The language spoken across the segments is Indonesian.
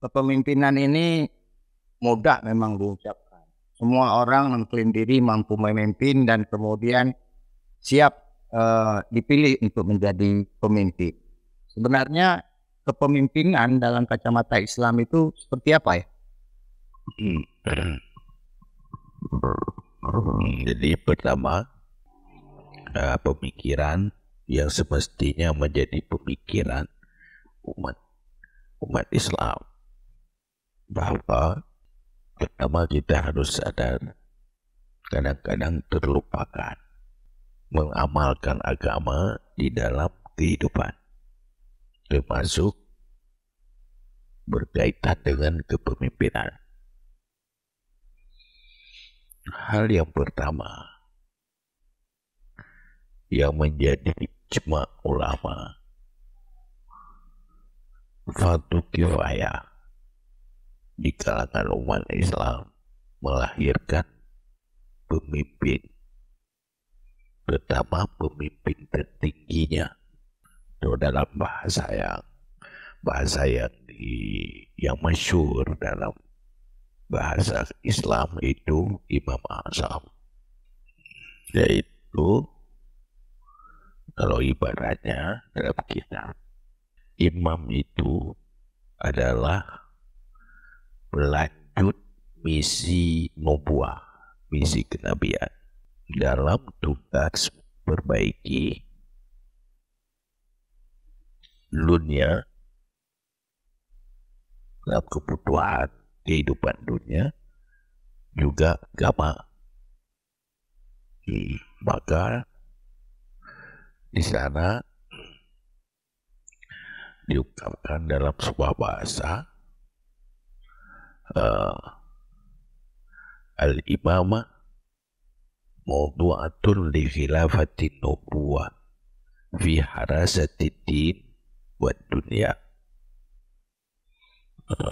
kepemimpinan ini mudah memang diucapkan. Semua orang mengklaim diri mampu memimpin dan kemudian siap uh, dipilih untuk menjadi pemimpin. Sebenarnya kepemimpinan dalam kacamata Islam itu seperti apa ya? Jadi pertama uh, pemikiran yang semestinya menjadi pemikiran umat umat Islam bahwa pertama kita harus sadar kadang-kadang terlupakan mengamalkan agama di dalam kehidupan termasuk berkaitan dengan kepemimpinan. Hal yang pertama yang menjadi cemak ulama satu kifayah di kalangan umat Islam melahirkan pemimpin, terutama pemimpin tertingginya. Itu dalam bahasa yang bahasa yang di yang masyur dalam bahasa Islam itu Imam Azam yaitu kalau ibaratnya dalam kitab imam itu adalah melanjut anu, misi nubuah, misi kenabian dalam tugas perbaiki dunia dalam kebutuhan kehidupan dunia juga agama. Maka di sana diungkapkan dalam sebuah bahasa uh, eh, al-imamah mawdu'atun li khilafatin nubuwah fi harasati din wa dunia uh,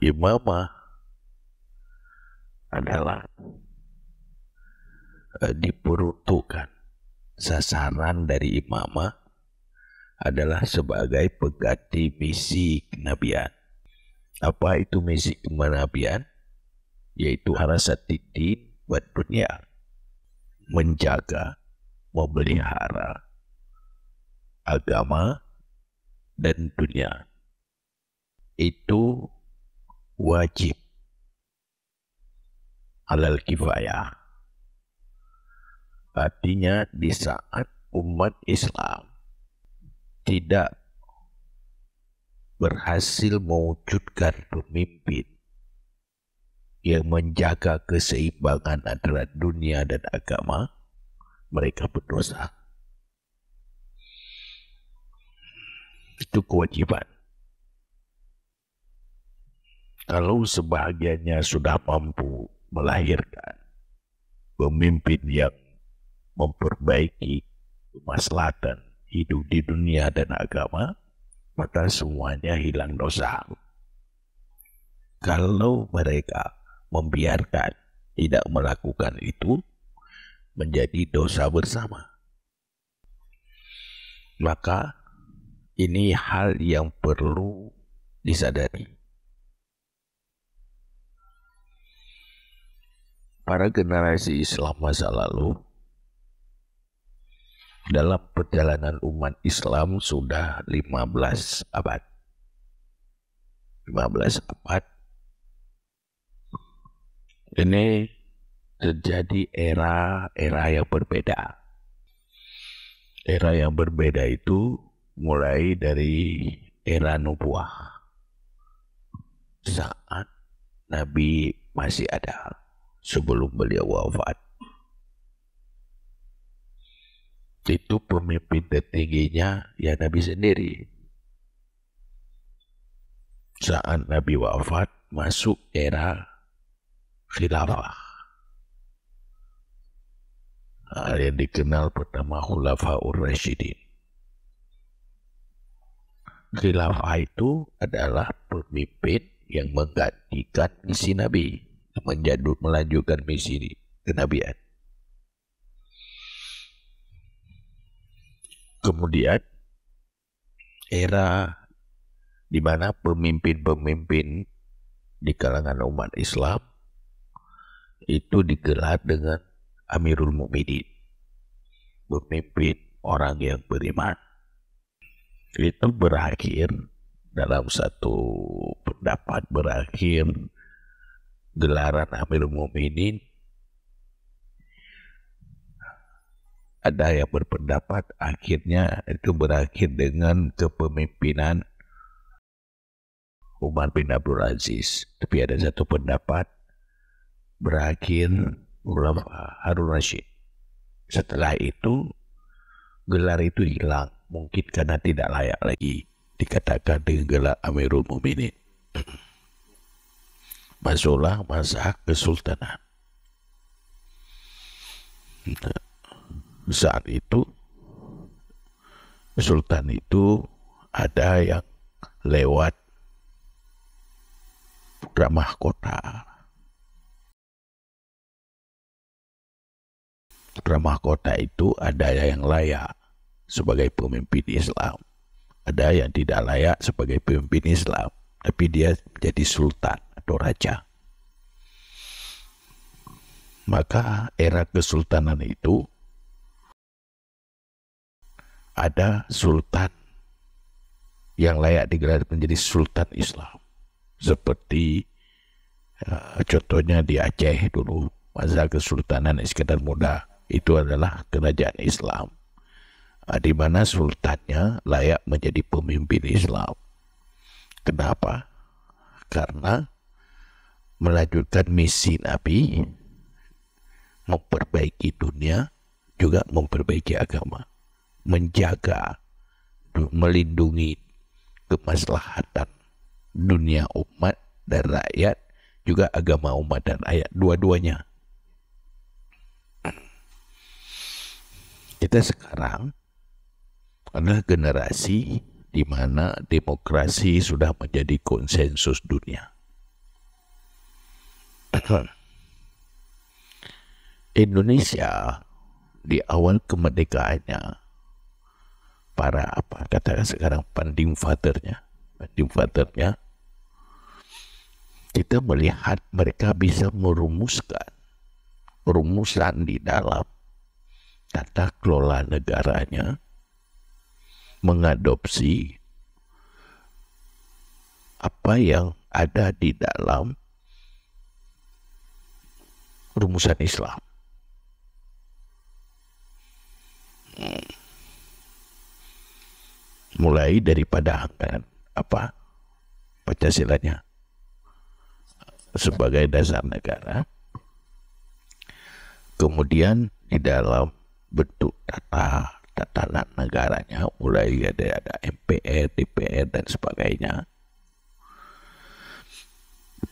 eh, imama adalah uh, diperuntukkan sasaran dari imama adalah sebagai pegati misi kenabian apa itu misi kenabian? Yaitu harasatidin buat dunia. Menjaga, memelihara agama dan dunia. Itu wajib Alal kifayah. Artinya di saat umat Islam tidak berhasil mewujudkan pemimpin yang menjaga keseimbangan antara dunia dan agama, mereka berdosa. Itu kewajiban. Kalau sebahagiannya sudah mampu melahirkan pemimpin yang memperbaiki kemaslahatan hidup di dunia dan agama, maka semuanya hilang dosa. Kalau mereka membiarkan tidak melakukan itu menjadi dosa bersama. Maka ini hal yang perlu disadari. Para generasi Islam masa lalu dalam perjalanan umat Islam sudah 15 abad. 15 abad. Ini terjadi era-era yang berbeda. Era yang berbeda itu mulai dari era nubuah. Saat Nabi masih ada sebelum beliau wafat itu pemimpin tertingginya ya Nabi sendiri. Saat Nabi wafat masuk era khilafah. Hal yang dikenal pertama ur rasyidin. Khilafah itu adalah pemimpin yang menggantikan misi Nabi, menjadu, melanjutkan misi kenabian. Kemudian era di mana pemimpin-pemimpin di kalangan umat Islam itu digelar dengan Amirul Mukminin, pemimpin orang yang beriman. Itu berakhir dalam satu pendapat berakhir gelaran Amirul Mukminin ada yang berpendapat akhirnya itu berakhir dengan kepemimpinan Umar bin Abdul Aziz. Tapi ada satu pendapat berakhir ulama Harun Rashid. Setelah itu gelar itu hilang, mungkin karena tidak layak lagi dikatakan dengan gelar Amirul Mukminin. Masuklah masa kesultanan. Nah saat itu sultan itu ada yang lewat ramah kota. Ramah kota itu ada yang layak sebagai pemimpin Islam. Ada yang tidak layak sebagai pemimpin Islam, tapi dia jadi sultan atau raja. Maka era kesultanan itu ada sultan yang layak digelar menjadi sultan Islam. Seperti uh, contohnya di Aceh dulu, masa Kesultanan Iskandar Muda itu adalah kerajaan Islam. Uh, di mana sultannya layak menjadi pemimpin Islam. Kenapa? Karena melanjutkan misi Nabi, memperbaiki dunia, juga memperbaiki agama menjaga, melindungi kemaslahatan dunia umat dan rakyat, juga agama umat dan rakyat, dua-duanya. Kita sekarang adalah generasi di mana demokrasi sudah menjadi konsensus dunia. Indonesia di awal kemerdekaannya para apa katakan sekarang panding fathernya panding fathernya kita melihat mereka bisa merumuskan rumusan di dalam tata kelola negaranya mengadopsi apa yang ada di dalam rumusan Islam. Hmm mulai daripada apa Pancasilanya sebagai dasar negara kemudian di dalam bentuk tata tatanan negaranya mulai ada ada MPR, DPR dan sebagainya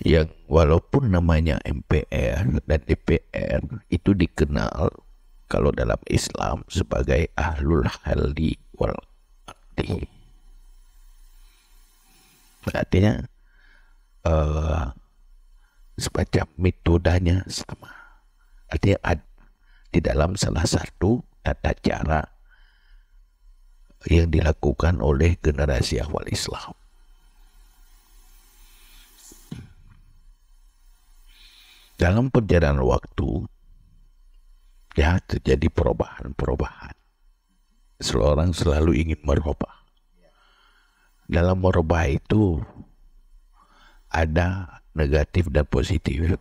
yang walaupun namanya MPR dan DPR itu dikenal kalau dalam Islam sebagai ahlul hali wal mati ya, uh, eh, sebaca metodenya sama artinya ad, di dalam salah satu tata cara yang dilakukan oleh generasi awal Islam dalam perjalanan waktu ya terjadi perubahan-perubahan seorang selalu ingin merubah. Dalam merubah itu ada negatif dan positif.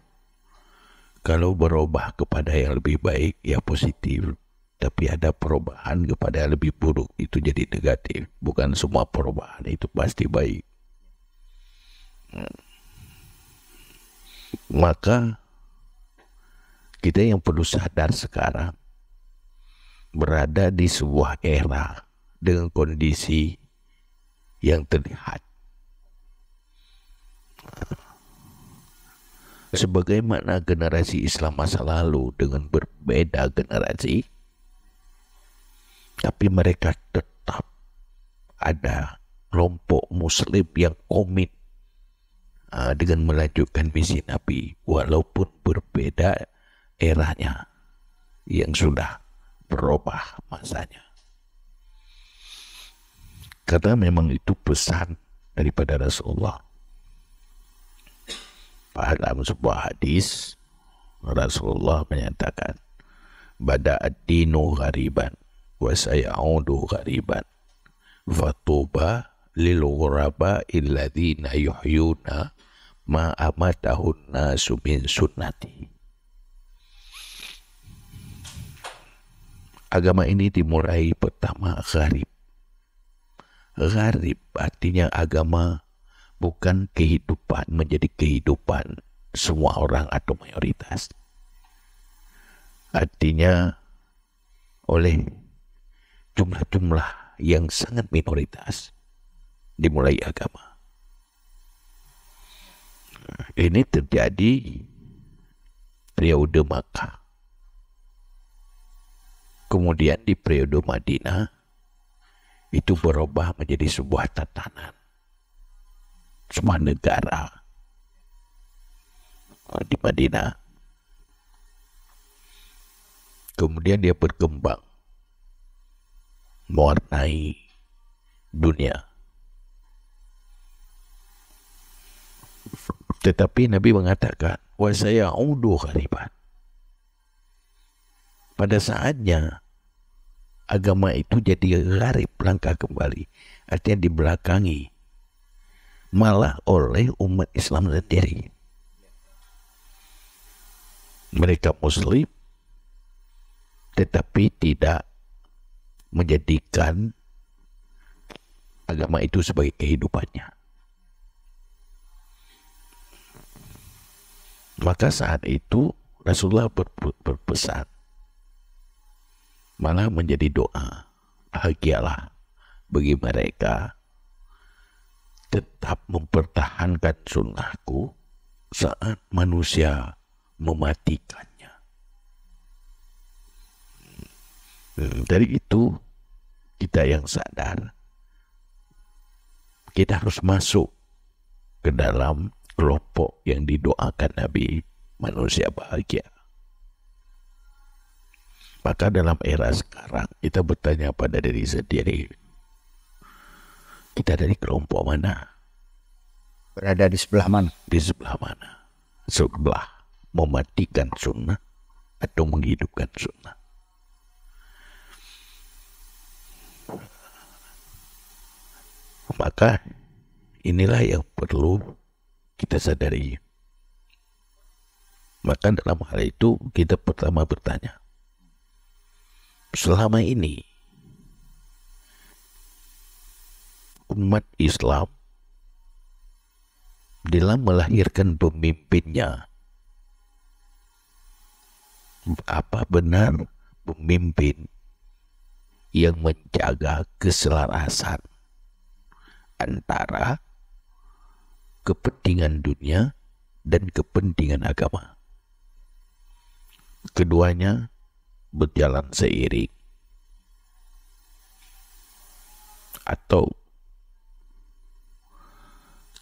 Kalau berubah kepada yang lebih baik ya positif, tapi ada perubahan kepada yang lebih buruk itu jadi negatif. Bukan semua perubahan itu pasti baik. Maka kita yang perlu sadar sekarang berada di sebuah era dengan kondisi yang terlihat. Sebagaimana generasi Islam masa lalu dengan berbeda generasi, tapi mereka tetap ada kelompok Muslim yang komit uh, dengan melanjutkan misi Nabi, walaupun berbeda eranya yang sudah berubah masanya. Karena memang itu pesan daripada Rasulullah. Dalam sebuah hadis, Rasulullah menyatakan, Bada ad-dinu ghariban, wa say'audu ghariban, fatuba lil ghuraba illadhina yuhyuna ma amatahun nasu min sunnatihi. agama ini dimulai pertama gharib. Gharib artinya agama bukan kehidupan menjadi kehidupan semua orang atau mayoritas. Artinya oleh jumlah-jumlah yang sangat minoritas dimulai agama. Ini terjadi periode Makkah Kemudian di periode Madinah itu berubah menjadi sebuah tatanan. Sebuah negara. Oh, di Madinah. Kemudian dia berkembang. Mewarnai dunia. Tetapi Nabi mengatakan, Wa saya udu kharibat. pada hmm. saatnya agama itu jadi lari langkah kembali. Artinya dibelakangi. Malah oleh umat Islam sendiri. Mereka muslim tetapi tidak menjadikan agama itu sebagai kehidupannya. Maka saat itu Rasulullah berpesan malah menjadi doa. Bahagialah bagi mereka tetap mempertahankan sunnahku saat manusia mematikannya. Hmm, dari itu kita yang sadar kita harus masuk ke dalam kelompok yang didoakan Nabi manusia bahagia apakah dalam era sekarang kita bertanya pada diri sendiri kita dari kelompok mana berada di sebelah mana di sebelah mana sebelah mematikan sunnah atau menghidupkan sunnah maka inilah yang perlu kita sadari maka dalam hal itu kita pertama bertanya selama ini umat Islam dalam melahirkan pemimpinnya apa benar pemimpin yang menjaga keselarasan antara kepentingan dunia dan kepentingan agama. Keduanya berjalan seiring atau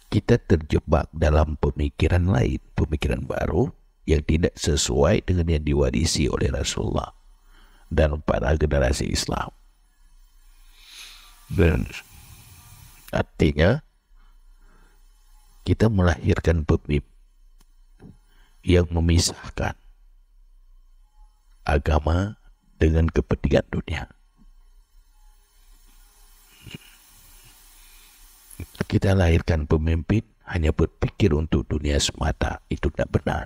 kita terjebak dalam pemikiran lain, pemikiran baru yang tidak sesuai dengan yang diwarisi oleh Rasulullah dan para generasi Islam. Dan artinya kita melahirkan pemimpin yang memisahkan agama dengan kepentingan dunia. Kita lahirkan pemimpin hanya berpikir untuk dunia semata, itu tidak benar.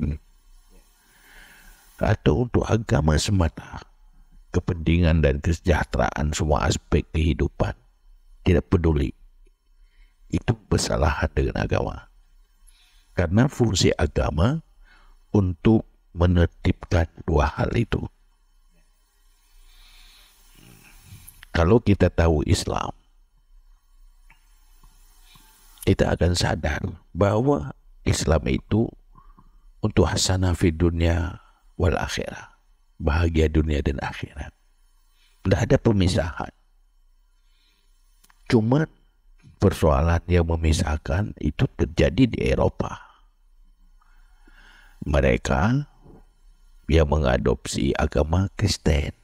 Atau untuk agama semata, kepentingan dan kesejahteraan semua aspek kehidupan, tidak peduli. Itu kesalahan dengan agama. Karena fungsi agama untuk menetipkan dua hal itu. Kalau kita tahu Islam, kita akan sadar bahwa Islam itu untuk hasanah fi dunia wal akhirah. Bahagia dunia dan akhirat. Tidak ada pemisahan. Cuma persoalan yang memisahkan itu terjadi di Eropa. Mereka yang mengadopsi agama Kristen.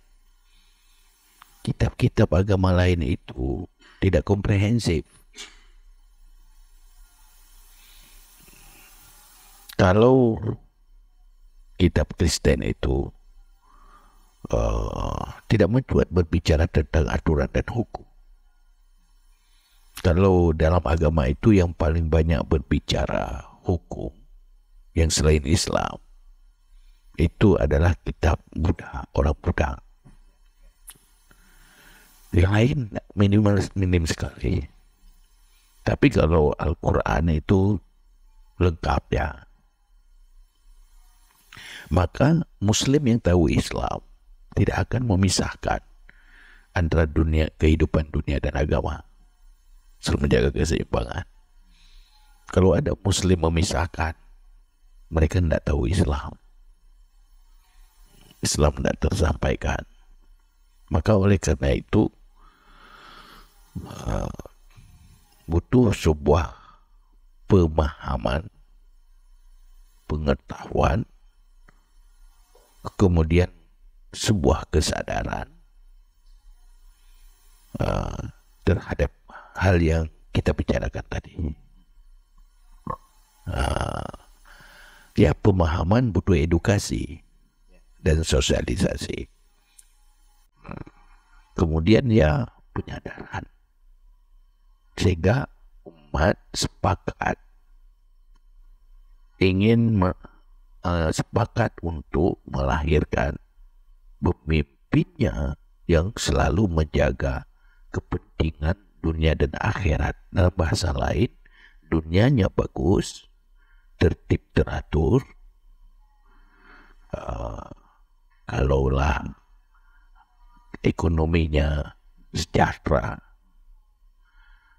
Kitab-kitab agama lain itu tidak komprehensif. Kalau kitab Kristen itu uh, tidak mencuat berbicara tentang aturan dan hukum. Kalau dalam agama itu yang paling banyak berbicara hukum yang selain Islam itu adalah kitab Buddha, orang Buddha. Yang lain minimal minim sekali. Tapi kalau Al-Quran itu lengkap ya. Maka Muslim yang tahu Islam tidak akan memisahkan antara dunia kehidupan dunia dan agama selalu menjaga keseimbangan. Kalau ada Muslim memisahkan, mereka tidak tahu Islam. Islam tidak tersampaikan. Maka oleh kerana itu uh, butuh sebuah pemahaman, pengetahuan, kemudian sebuah kesadaran uh, terhadap hal yang kita bicarakan tadi. Hmm. Uh, ya pemahaman butuh edukasi. dan sosialisasi. Kemudian ya penyadaran. Sehingga umat sepakat ingin me, uh, sepakat untuk melahirkan pemimpinnya yang selalu menjaga kepentingan dunia dan akhirat. Dalam bahasa lain, dunianya bagus, tertib teratur, uh, kalaulah ekonominya sejahtera,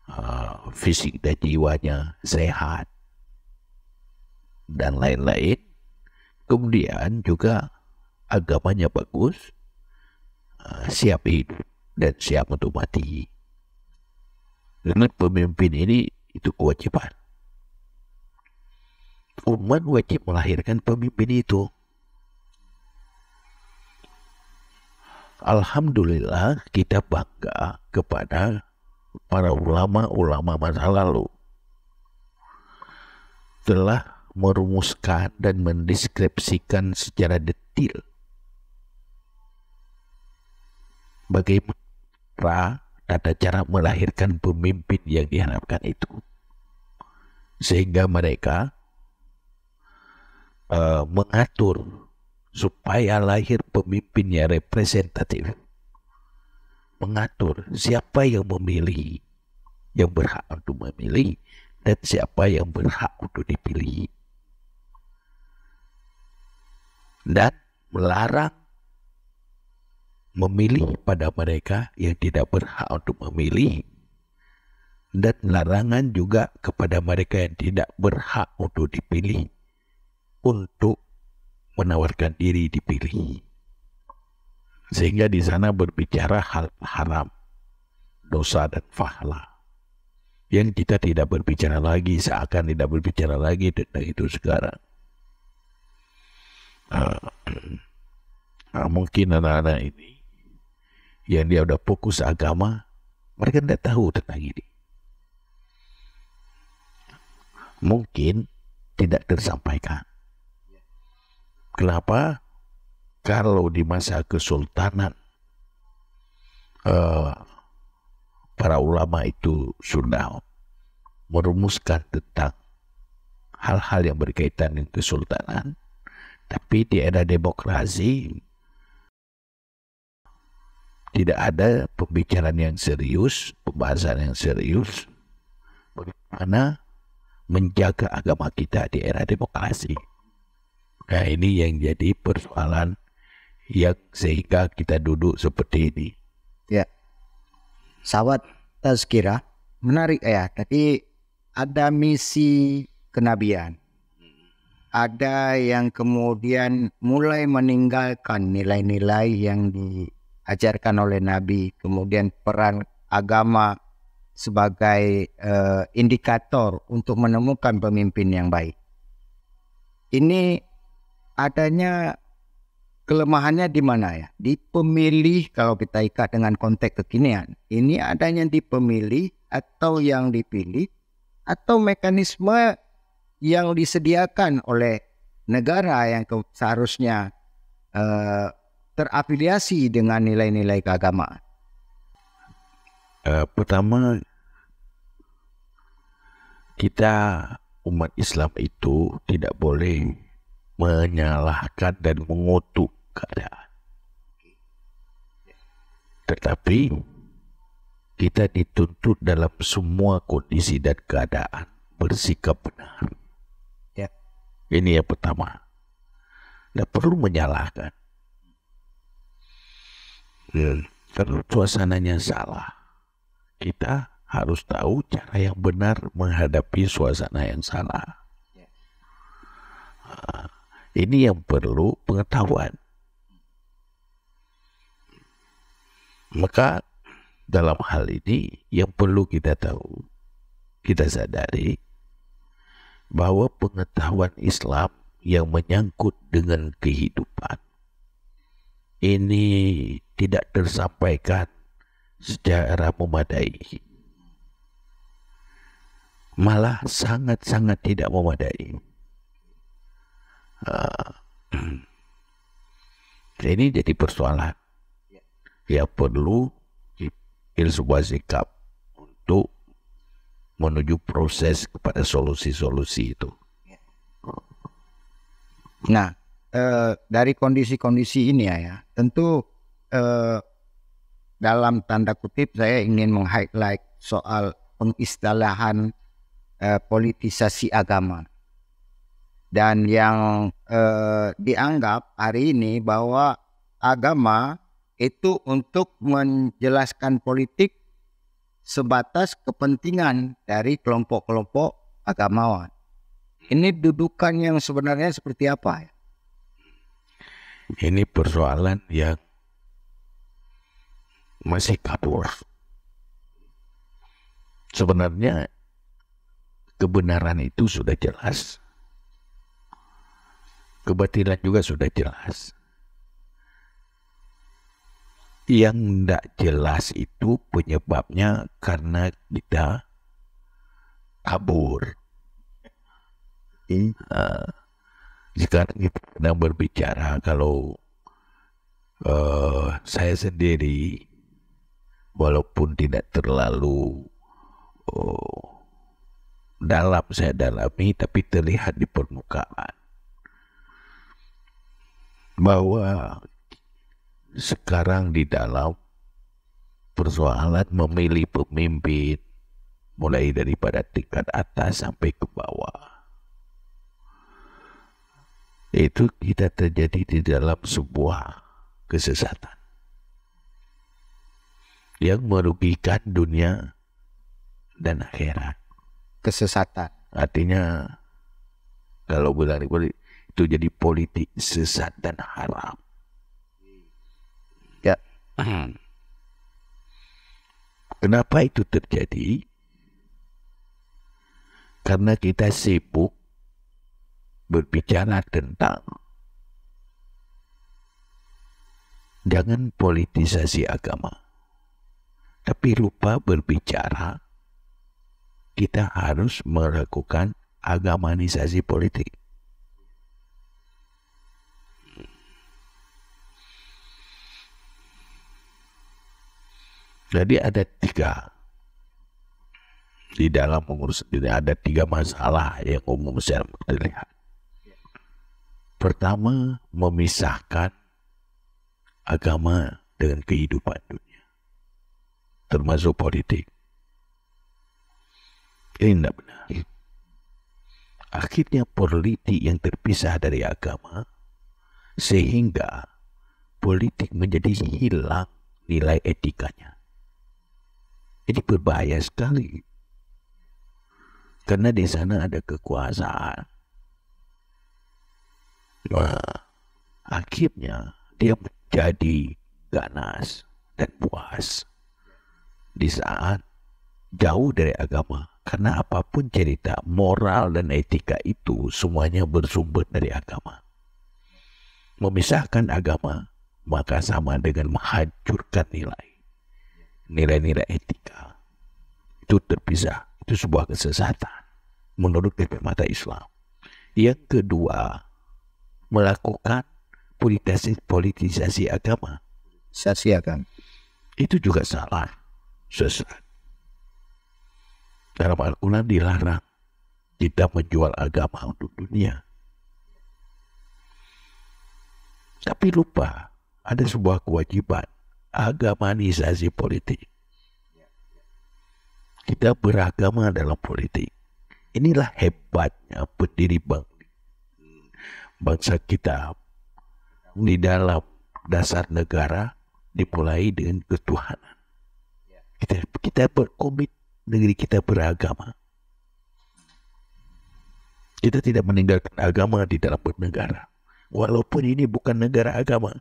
uh, fisik dan jiwanya sehat, dan lain-lain. Kemudian juga agamanya bagus, uh, siap hidup dan siap untuk mati. Dengan pemimpin ini itu kewajiban. Umat wajib melahirkan pemimpin itu. Alhamdulillah kita bangga kepada para ulama-ulama masa lalu telah merumuskan dan mendeskripsikan secara detil bagaimana tata cara melahirkan pemimpin yang diharapkan itu sehingga mereka uh, mengatur supaya lahir pemimpinnya representatif mengatur siapa yang memilih yang berhak untuk memilih dan siapa yang berhak untuk dipilih dan melarang memilih pada mereka yang tidak berhak untuk memilih dan larangan juga kepada mereka yang tidak berhak untuk dipilih untuk menawarkan diri dipilih. Sehingga di sana berbicara hal haram, dosa dan fahla. Yang kita tidak berbicara lagi, seakan tidak berbicara lagi tentang itu sekarang. Uh, mungkin anak-anak ini yang dia udah fokus agama, mereka tidak tahu tentang ini. Mungkin tidak tersampaikan. Kenapa? Kalau di masa kesultanan uh, para ulama itu sudah merumuskan tentang hal-hal yang berkaitan dengan kesultanan, tapi di era demokrasi tidak ada pembicaraan yang serius, pembahasan yang serius bagaimana menjaga agama kita di era demokrasi. Nah ini yang jadi persoalan ya sehingga kita duduk seperti ini. Ya. Sahabat Tazkira, menarik ya. Tadi ada misi kenabian. Ada yang kemudian mulai meninggalkan nilai-nilai yang diajarkan oleh Nabi. Kemudian peran agama sebagai uh, indikator untuk menemukan pemimpin yang baik. Ini adanya kelemahannya di mana ya? Di pemilih kalau kita ikat dengan konteks kekinian. Ini adanya di pemilih atau yang dipilih atau mekanisme yang disediakan oleh negara yang seharusnya uh, terafiliasi dengan nilai-nilai keagamaan. Uh, pertama kita umat Islam itu tidak boleh menyalahkan dan mengutuk keadaan. Tetapi kita dituntut dalam semua kondisi dan keadaan bersikap benar. Ya. Ini yang pertama. Tidak perlu menyalahkan. Ya. Kalau suasananya salah, kita harus tahu cara yang benar menghadapi suasana yang salah. Ini yang perlu pengetahuan. Maka dalam hal ini yang perlu kita tahu, kita sadari bahwa pengetahuan Islam yang menyangkut dengan kehidupan ini tidak tersampaikan secara memadai. Malah sangat-sangat tidak memadai uh, ini jadi persoalan ya, ya perlu diambil sebuah sikap untuk menuju proses kepada solusi-solusi itu. Ya. Nah, eh, dari kondisi-kondisi ini ya, ya. tentu eh, dalam tanda kutip saya ingin meng-highlight soal pengistilahan politisasi agama dan yang eh, dianggap hari ini bahwa agama itu untuk menjelaskan politik sebatas kepentingan dari kelompok-kelompok agamawan. Ini dudukan yang sebenarnya seperti apa? Ya? Ini persoalan yang masih kabur. Sebenarnya kebenaran itu sudah jelas kebatilan juga sudah jelas. Yang tidak jelas itu penyebabnya karena kita kabur. Uh, sekarang kita sedang berbicara kalau uh, saya sendiri walaupun tidak terlalu uh, dalam saya dalami tapi terlihat di permukaan bahwa sekarang di dalam persoalan memilih pemimpin mulai daripada tingkat atas sampai ke bawah itu kita terjadi di dalam sebuah kesesatan yang merugikan dunia dan akhirat kesesatan artinya kalau bilang itu jadi politik sesat dan haram. Ya. Kenapa itu terjadi? Karena kita sibuk berbicara tentang jangan politisasi agama. Tapi lupa berbicara kita harus melakukan agamanisasi politik. Jadi ada tiga di dalam mengurus diri ada tiga masalah yang umum saya melihat. Pertama, memisahkan agama dengan kehidupan dunia, termasuk politik. Ini tidak benar. Akhirnya politik yang terpisah dari agama, sehingga politik menjadi hilang nilai etikanya. Jadi berbahaya sekali. Karena di sana ada kekuasaan. Nah, akhirnya dia menjadi ganas dan puas di saat jauh dari agama. Karena apapun cerita moral dan etika itu semuanya bersumber dari agama. Memisahkan agama maka sama dengan menghancurkan nilai nilai-nilai etika itu terpisah. Itu sebuah kesesatan menurut PP Mata Islam. Yang kedua, melakukan politisasi, politisasi agama. Sasiakan. Itu juga salah. Sesat. Dalam Al-Quran dilarang kita menjual agama untuk dunia. Tapi lupa, ada sebuah kewajiban agamanisasi politik. Kita beragama dalam politik. Inilah hebatnya pendiri bang bangsa kita di dalam dasar negara dimulai dengan ketuhanan. Kita kita berkomit negeri kita beragama. Kita tidak meninggalkan agama di dalam negara. Walaupun ini bukan negara agama,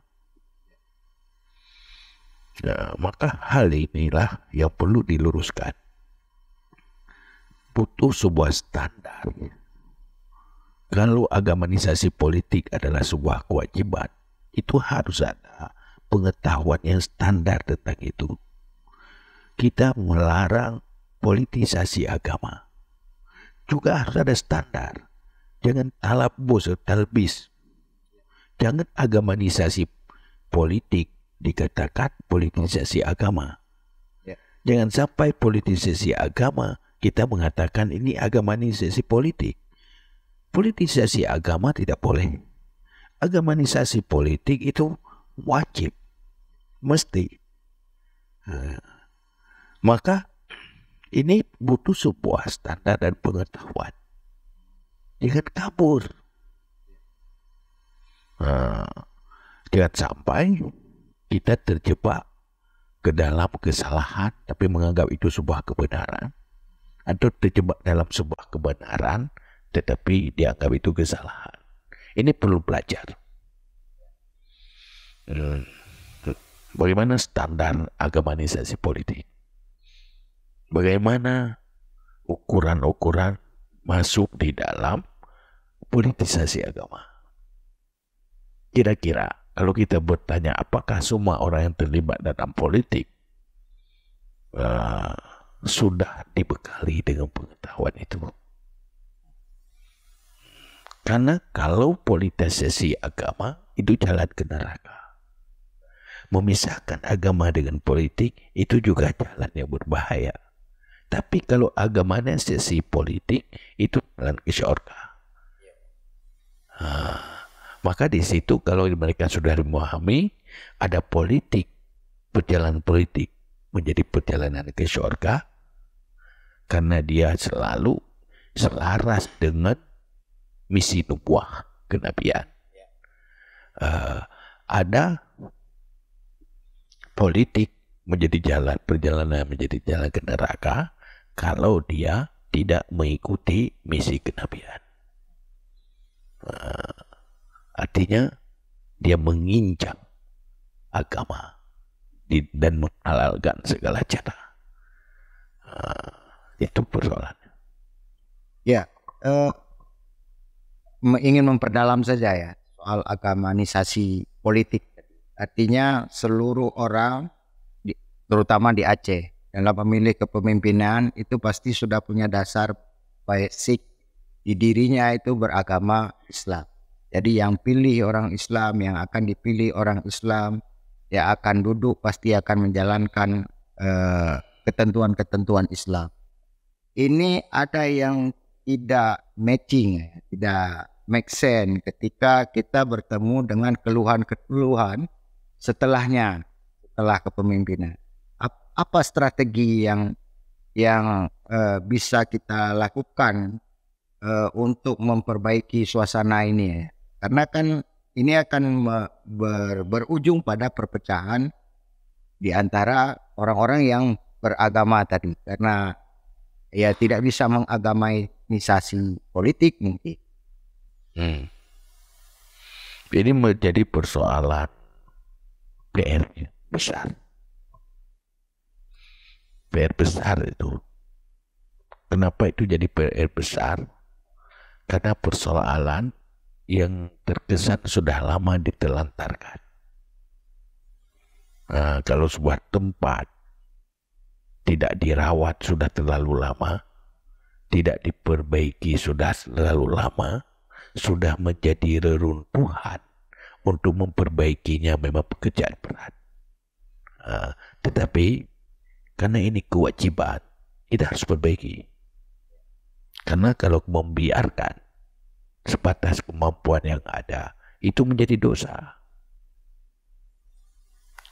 Nah, maka hal inilah yang perlu diluruskan. Butuh sebuah standar. Kalau agamanisasi politik adalah sebuah kewajiban, itu harus ada pengetahuan yang standar tentang itu. Kita melarang politisasi agama. Juga harus ada standar. Jangan talabus, talbis. Jangan agamanisasi politik dikatakan politisasi agama. Ya. Jangan sampai politisasi agama kita mengatakan ini agama ini sesi politik. Politisasi agama tidak boleh. Agamanisasi politik itu wajib, mesti. maka ini butuh sebuah standar dan pengetahuan. Jangan kabur. Nah, jangan sampai kita terjebak ke dalam kesalahan tapi menganggap itu sebuah kebenaran atau terjebak dalam sebuah kebenaran tetapi dianggap itu kesalahan. Ini perlu belajar. Hmm. Bagaimana standar agamanisasi politik? Bagaimana ukuran-ukuran masuk di dalam politisasi agama? Kira-kira kalau kita bertanya apakah semua orang yang terlibat dalam politik uh, sudah dibekali dengan pengetahuan itu? Karena kalau politisasi agama itu jalan ke neraka. Memisahkan agama dengan politik itu juga jalan yang berbahaya. Tapi kalau agama dan sesi politik itu jalan ke syurga. Ya. Ah. Maka di situ kalau mereka sudah memahami ada politik, perjalanan politik menjadi perjalanan ke surga karena dia selalu selaras dengan misi nubuah kenabian. Uh, ada politik menjadi jalan perjalanan menjadi jalan ke neraka kalau dia tidak mengikuti misi kenabian. Uh, Artinya dia menginjak agama dan menghalalkan segala cara. Uh, itu persoalannya. Ya, uh, ingin memperdalam saja ya soal agamanisasi politik. Artinya seluruh orang, terutama di Aceh, dalam memilih kepemimpinan itu pasti sudah punya dasar basic di dirinya itu beragama Islam. Jadi yang pilih orang Islam, yang akan dipilih orang Islam, yang akan duduk pasti akan menjalankan eh, ketentuan-ketentuan eh, Islam. Ini ada yang tidak matching, tidak make sense ketika kita bertemu dengan keluhan-keluhan setelahnya, setelah kepemimpinan. Apa strategi yang yang eh, bisa kita lakukan uh, untuk memperbaiki suasana ini ya? Karena kan ini akan ber, berujung pada perpecahan di antara orang-orang yang beragama tadi karena ya tidak bisa mengagamainisasi politik mungkin. Hmm. Ini menjadi persoalan PR besar. PR besar itu. Kenapa itu jadi PR besar? Karena persoalan yang terkesan sudah lama ditelantarkan. Nah, kalau sebuah tempat tidak dirawat sudah terlalu lama, tidak diperbaiki sudah terlalu lama, sudah menjadi reruntuhan untuk memperbaikinya memang pekerjaan berat. Nah, tetapi karena ini kewajiban, kita harus perbaiki. Karena kalau membiarkan, sebatas kemampuan yang ada itu menjadi dosa.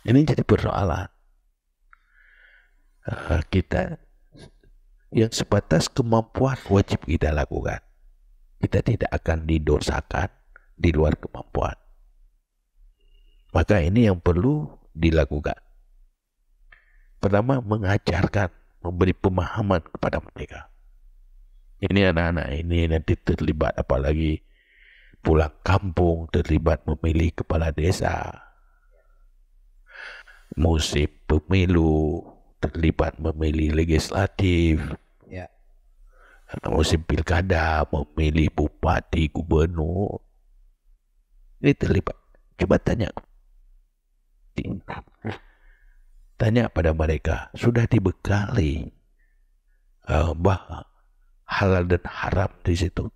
Ini jadi persoalan. Eh, kita yang sebatas kemampuan wajib kita lakukan. Kita tidak akan didosakan di luar kemampuan. Maka ini yang perlu dilakukan. Pertama, mengajarkan, memberi pemahaman kepada mereka. Ini anak-anak ini nanti terlibat apalagi pulang kampung terlibat memilih kepala desa. Musim pemilu terlibat memilih legislatif. Ya. Musim pilkada memilih bupati, gubernur. Ini terlibat. Coba tanya. Tanya pada mereka, sudah dibekali uh, bah halal dan haram di situ.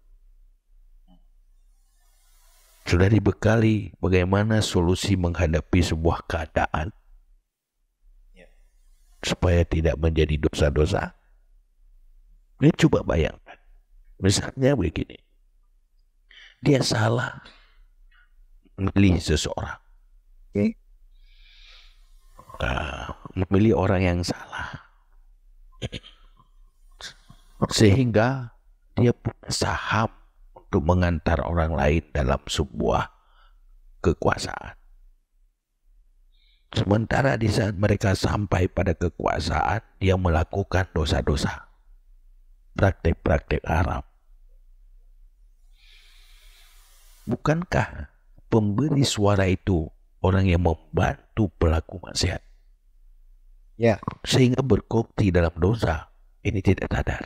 Sudah dibekali bagaimana solusi menghadapi sebuah keadaan ya. supaya tidak menjadi dosa-dosa. Ini coba bayangkan. Misalnya begini. Dia salah memilih seseorang. Okay. Ya. nah, memilih orang yang salah sehingga dia punya saham untuk mengantar orang lain dalam sebuah kekuasaan. Sementara di saat mereka sampai pada kekuasaan, dia melakukan dosa-dosa. Praktek-praktek Arab. Bukankah pemberi suara itu orang yang membantu pelaku maksiat? Ya. Sehingga berkopti dalam dosa. Ini tidak sadar.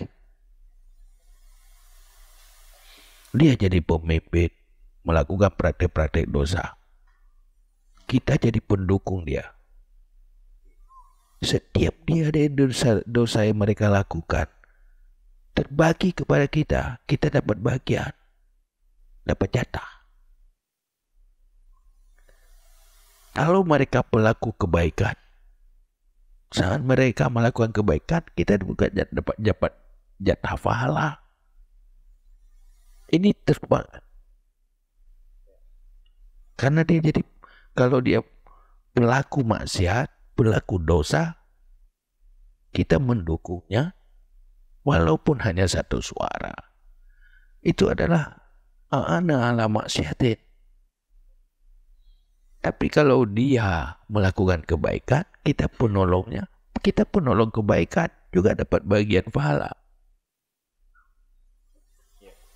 Dia jadi pemimpin, melakukan praktek-praktek dosa. Kita jadi pendukung dia. Setiap dia ada dosa, dosa yang mereka lakukan, terbagi kepada kita, kita dapat bagian, dapat jatah. Kalau mereka pelaku kebaikan, saat mereka melakukan kebaikan, kita juga dapat dapat jatah pahala. Ini terbang Karena dia jadi kalau dia pelaku maksiat, pelaku dosa, kita mendukungnya walaupun hanya satu suara. Itu adalah ana ala maksiat Tapi kalau dia melakukan kebaikan, kita penolongnya, kita penolong kebaikan juga dapat bagian pahala.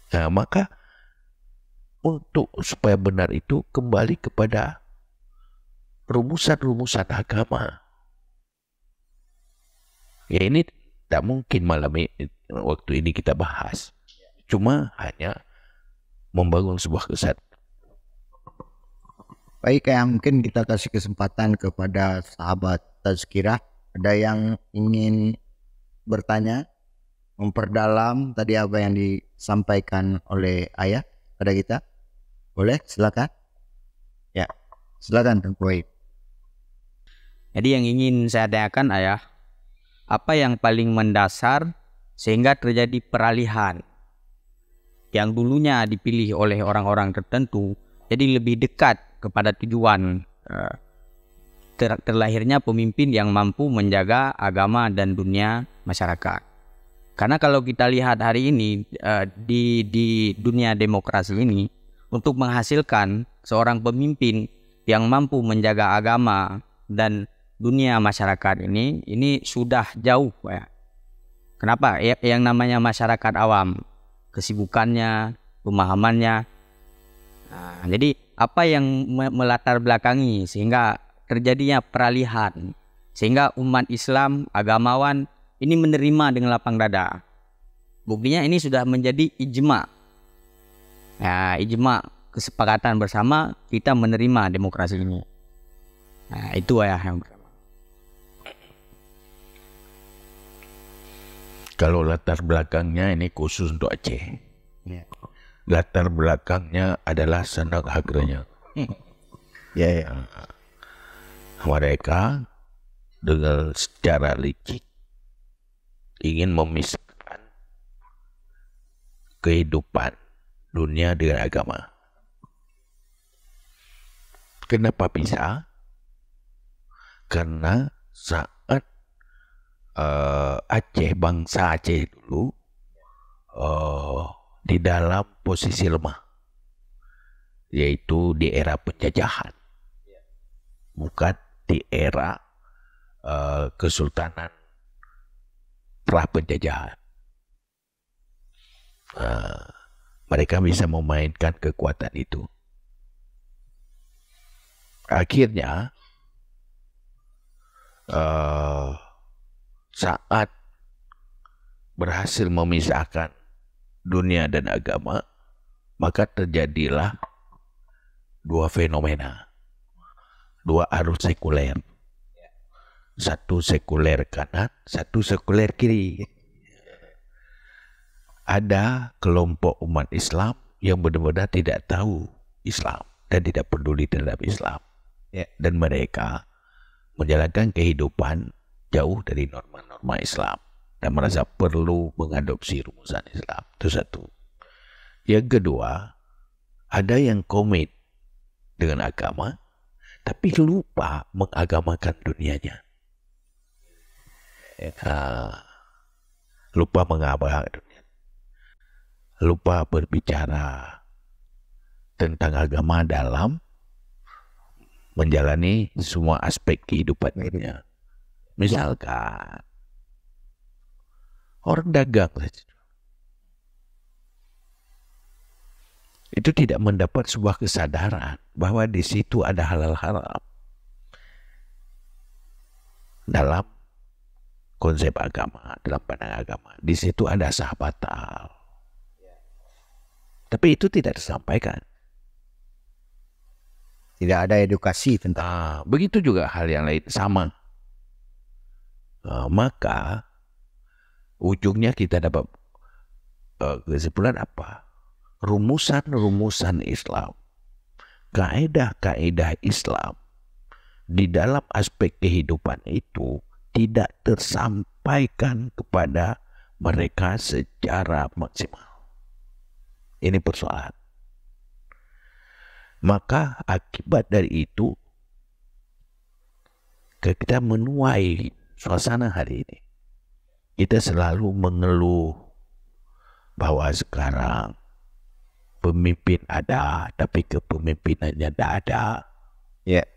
Nah, maka untuk supaya benar itu kembali kepada rumusan-rumusan agama. Ya ini tak mungkin malam ini, waktu ini kita bahas. Cuma hanya membangun sebuah kesat. Baik, ya mungkin kita kasih kesempatan kepada sahabat Tazkirah. Ada yang ingin bertanya memperdalam tadi apa yang disampaikan oleh ayah pada kita? Boleh, silakan. Ya, silakan Kang Jadi yang ingin saya tanyakan ayah, apa yang paling mendasar sehingga terjadi peralihan yang dulunya dipilih oleh orang-orang tertentu jadi lebih dekat kepada tujuan eh, ter terlahirnya pemimpin yang mampu menjaga agama dan dunia masyarakat. Karena kalau kita lihat hari ini uh, di di dunia demokrasi ini untuk menghasilkan seorang pemimpin yang mampu menjaga agama dan dunia masyarakat ini ini sudah jauh ya. Kenapa? Ya, yang namanya masyarakat awam kesibukannya, pemahamannya. Nah, jadi apa yang melatar belakangi sehingga terjadinya peralihan sehingga umat Islam agamawan ini menerima dengan lapang dada. Buktinya ini sudah menjadi ijma. Nah, ijma kesepakatan bersama kita menerima demokrasi ini. Nah, itu ya yang pertama. Kalau latar belakangnya ini khusus untuk Aceh. Ya. Latar belakangnya adalah sanak hagranya. Hmm. Ya, ya. Mereka dengan secara licik ingin memisahkan kehidupan dunia dengan agama. Kenapa bisa? Karena saat uh, Aceh, bangsa Aceh dulu uh, di dalam posisi lemah, yaitu di era penjajahan, bukan di era uh, kesultanan kerabat penjajahan, Nah, mereka bisa memainkan kekuatan itu. Akhirnya, uh, saat berhasil memisahkan dunia dan agama, maka terjadilah dua fenomena, dua arus sekuler satu sekuler kanan, satu sekuler kiri. Ada kelompok umat Islam yang benar-benar tidak tahu Islam dan tidak peduli terhadap Islam. Ya, dan mereka menjalankan kehidupan jauh dari norma-norma Islam dan merasa perlu mengadopsi rumusan Islam. Itu satu. Yang kedua, ada yang komit dengan agama tapi lupa mengagamakan dunianya lupa mengabah lupa berbicara tentang agama dalam menjalani semua aspek kehidupannya. Misalkan orang dagang itu tidak mendapat sebuah kesadaran bahwa di situ ada halal haram dalam konsep agama, dalam pandangan agama. Di situ ada sahabat al Tapi itu tidak disampaikan. Tidak ada edukasi tentang. Ah, begitu juga hal yang lain sama. Nah, maka ujungnya kita dapat uh, kesimpulan apa? Rumusan-rumusan Islam, kaedah-kaedah Islam di dalam aspek kehidupan itu tidak tersampaikan kepada mereka secara maksimal. Ini persoalan. Maka akibat dari itu, kita menuai suasana hari ini. Kita selalu mengeluh bahwa sekarang pemimpin ada, tapi kepemimpinannya tidak ada. Ya. Yeah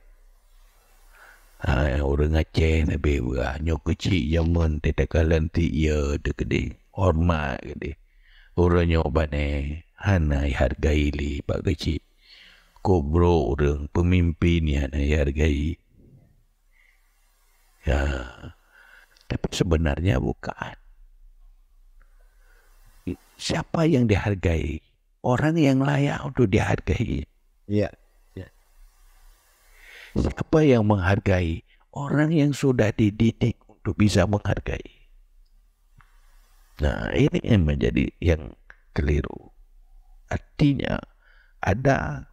ha, orang Aceh tapi ha, nyok kecil zaman tetek kalan ti ya de gede hormat gede orang nyok bane hanai hargai li pak kecil ko bro orang pemimpin ni hanai hargai ya tapi sebenarnya bukan siapa yang dihargai orang yang layak untuk dihargai ya yeah. Siapa yang menghargai? Orang yang sudah dididik untuk bisa menghargai. Nah, ini yang menjadi yang keliru. Artinya, ada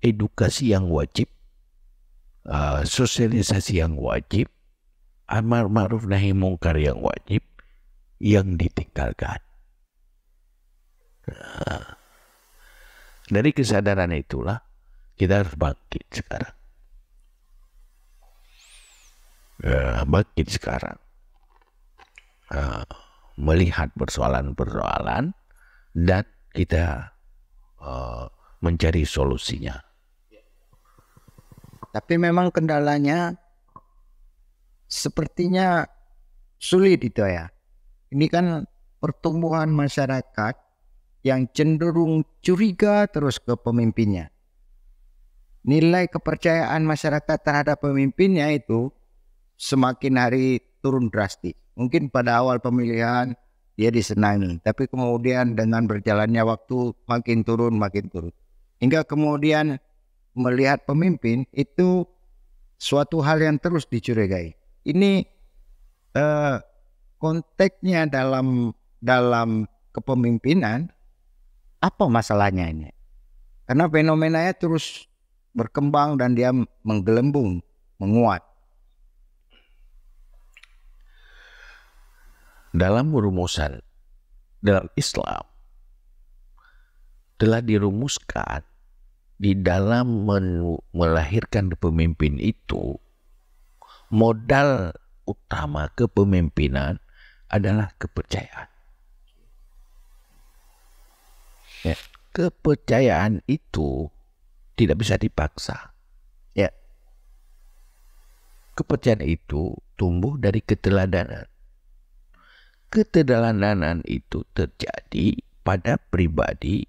edukasi yang wajib, uh, sosialisasi yang wajib, amar ma'ruf nahi mungkar yang wajib, yang ditinggalkan. Nah, dari kesadaran itulah kita harus bangkit sekarang uh, sekarang uh, melihat persoalan-persoalan dan kita uh, mencari solusinya. Tapi memang kendalanya sepertinya sulit itu ya. Ini kan pertumbuhan masyarakat yang cenderung curiga terus ke pemimpinnya. Nilai kepercayaan masyarakat terhadap pemimpinnya itu semakin hari turun drastis. Mungkin pada awal pemilihan dia disenangi, tapi kemudian dengan berjalannya waktu makin turun, makin turun. Hingga kemudian melihat pemimpin itu suatu hal yang terus dicurigai. Ini eh, konteksnya dalam dalam kepemimpinan apa masalahnya ini? Karena fenomenanya terus berkembang dan dia menggelembung, menguat. dalam rumusan dalam Islam telah dirumuskan di dalam melahirkan pemimpin itu modal utama kepemimpinan adalah kepercayaan. Ya. Kepercayaan itu tidak bisa dipaksa. Ya. Kepercayaan itu tumbuh dari keteladanan. Keteladanan itu terjadi pada pribadi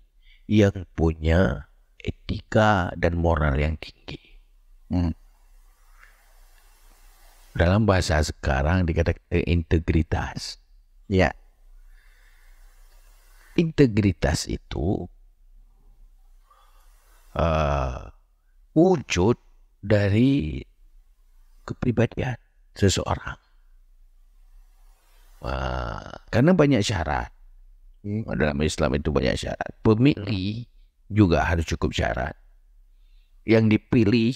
yang punya etika dan moral yang tinggi. Hmm. Dalam bahasa sekarang dikatakan integritas. Ya. Integritas itu uh, wujud dari kepribadian seseorang karena banyak syarat. Hmm. Dalam Islam itu banyak syarat. Pemilih juga harus cukup syarat. Yang dipilih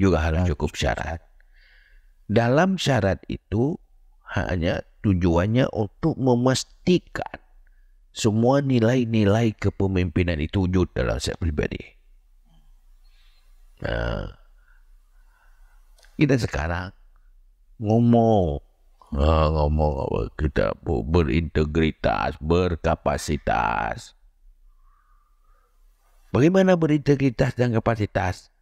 juga harus cukup syarat. Dalam syarat itu hanya tujuannya untuk memastikan semua nilai-nilai kepemimpinan itu wujud dalam saya pribadi. Nah, kita sekarang ngomong Nah, ngomong apa kita berintegritas, berkapasitas. Bagaimana berintegritas dan kapasitas?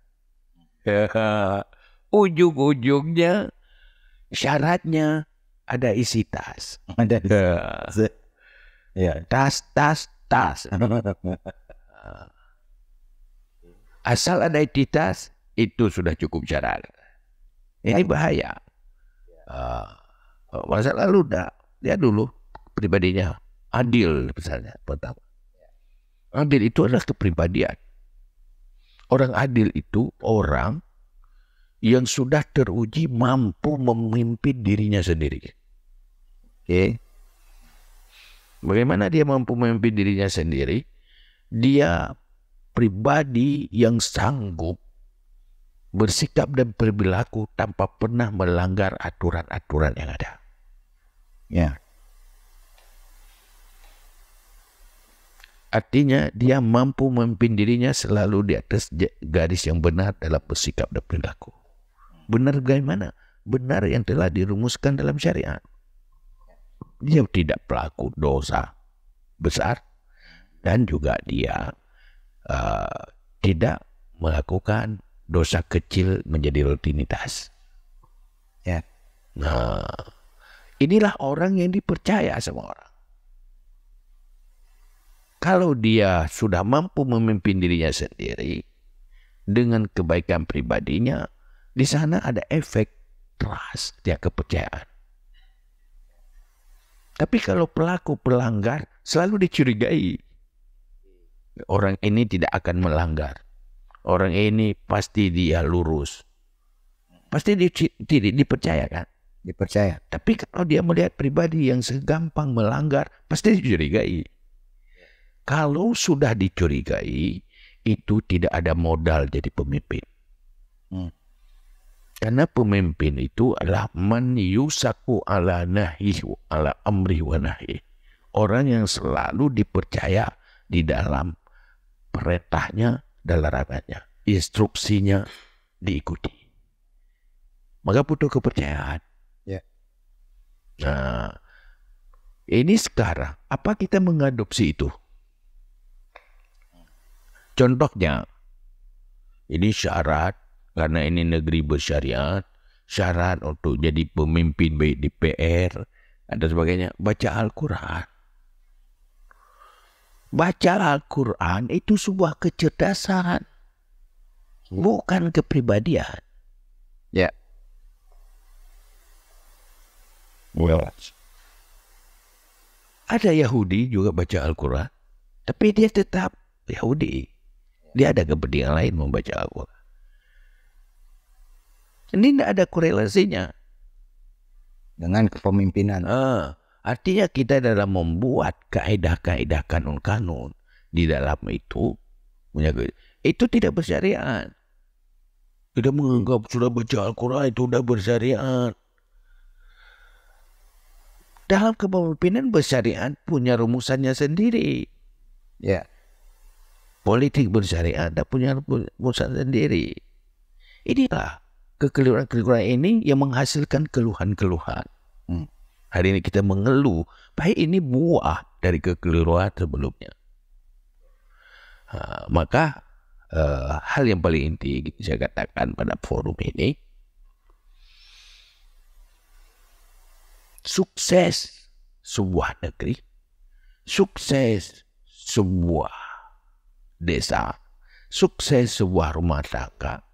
Ujung-ujungnya syaratnya ada isi tas. Ada Ya. Tas, tas, tas. Asal ada isi tas, itu sudah cukup syarat. Ini bahaya. Uh, masa oh, lalu dah dia dulu pribadinya adil misalnya pertama adil itu adalah kepribadian orang adil itu orang yang sudah teruji mampu memimpin dirinya sendiri oke okay. bagaimana dia mampu memimpin dirinya sendiri dia pribadi yang sanggup bersikap dan berperilaku tanpa pernah melanggar aturan-aturan yang ada. Ya. Artinya dia mampu memimpin dirinya selalu di atas garis yang benar dalam bersikap dan perilaku. Benar bagaimana? Benar yang telah dirumuskan dalam syariat. Dia tidak pelaku dosa besar dan juga dia uh, tidak melakukan dosa kecil menjadi rutinitas. Ya. Nah, Inilah orang yang dipercaya sama orang. Kalau dia sudah mampu memimpin dirinya sendiri dengan kebaikan pribadinya, di sana ada efek trust, ya kepercayaan. Tapi kalau pelaku pelanggar selalu dicurigai. Orang ini tidak akan melanggar. Orang ini pasti dia lurus. Pasti di, di, dipercayakan dipercaya. Tapi kalau dia melihat pribadi yang segampang melanggar, pasti dicurigai. Kalau sudah dicurigai, itu tidak ada modal jadi pemimpin. Hmm. Karena pemimpin itu adalah man yusaku ala nahihu ala amri wa nahi. Orang yang selalu dipercaya di dalam perintahnya dan larangannya. Instruksinya diikuti. Maka butuh kepercayaan. Nah, ini sekarang apa kita mengadopsi itu? Contohnya, ini syarat karena ini negeri bersyariat, syarat untuk jadi pemimpin baik di PR dan sebagainya. Baca Al-Quran. Baca Al-Quran itu sebuah kecerdasan, bukan kepribadian. Ada Yahudi juga baca Al-Quran, tapi dia tetap Yahudi. Dia ada kepentingan lain membaca Al-Quran. Ini tidak ada korelasinya. Dengan kepemimpinan. Eh, artinya kita dalam membuat kaedah-kaedah kanun-kanun di dalam itu, punya itu tidak bersyariat. Kita menganggap sudah baca Al-Quran itu sudah bersyariat dalam kepemimpinan bersyariat punya rumusannya sendiri. Ya. Politik bersyariat ada punya rumusan sendiri. Inilah kekeliruan-kekeliruan ini yang menghasilkan keluhan-keluhan. Hmm. Hari ini kita mengeluh, baik ini buah dari kekeliruan sebelumnya. Ha, maka uh, hal yang paling inti saya katakan pada forum ini sukses sebuah negeri, sukses sebuah desa, sukses sebuah rumah tangga